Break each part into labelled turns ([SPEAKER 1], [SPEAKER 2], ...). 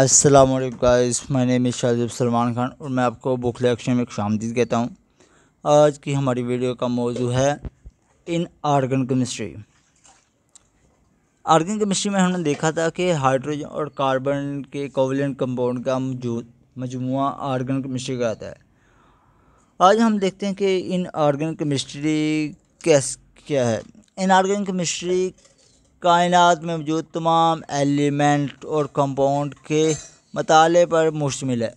[SPEAKER 1] अस्सलाम guys my name is Shajib Salman Khan और मैं आपको बुक कलेक्शन में खुशामदीद कहता हूँ आज की हमारी वीडियो का मौजू है inorganic chemistry organic chemistry में हमने देखा था कि हाइड्रोजन और कार्बन के कोवलेंट कंपाउंड का मजमू आर्गन केमिस्ट्री का आता है आज हम देखते हैं कि इन आर्गन केमिस्ट्री कैस क्या है इन आर्गन केमिस्ट्री कायनात में मौजूद तमाम एलिमेंट और कंपाउंड के मताले पर मुश्तमिल है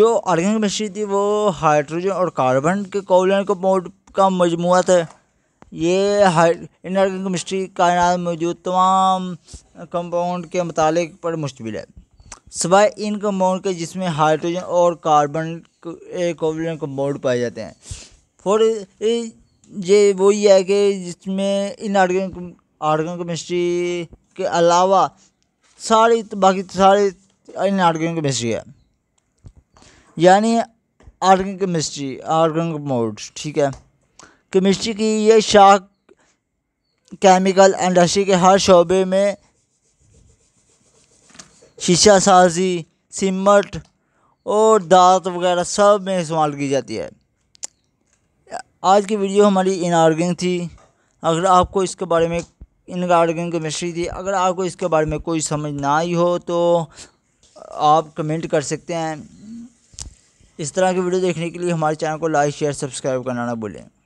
[SPEAKER 1] जो आर्गेनिक मिश्री थी वो हाइड्रोजन और कार्बन के कोवलन कंपाउंड का मजमू था ये इन इनऑर्गेनिक मिस्ट्री कायनात में मौजूद तमाम कंपाउंड के मताले पर मुश्तमिल है सिवाय इन कंपाउंड के जिसमें हाइड्रोजन और कार्बन कोवलन कंपाउंड पाए जाते हैं फॉर ये वही है कि जिसमें इन आर्गन आर्गन केमिस्ट्री के अलावा सारी बाकी सारी इन आर्गन केमिस्ट्री है यानी आर्गन केमिस्ट्री आर्गन मोड ठीक है केमिस्ट्री की ये शाख केमिकल इंडस्ट्री के हर शोबे में शीशा साजी सिमट और दांत वगैरह सब में इस्तेमाल की जाती है आज की वीडियो हमारी इनआर्गिंग थी अगर आपको इसके बारे में इनआर्गिंग केमिस्ट्री थी अगर आपको इसके बारे में कोई समझ ना आई हो तो आप कमेंट कर सकते हैं इस तरह की वीडियो देखने के लिए हमारे चैनल को लाइक शेयर सब्सक्राइब करना ना भूलें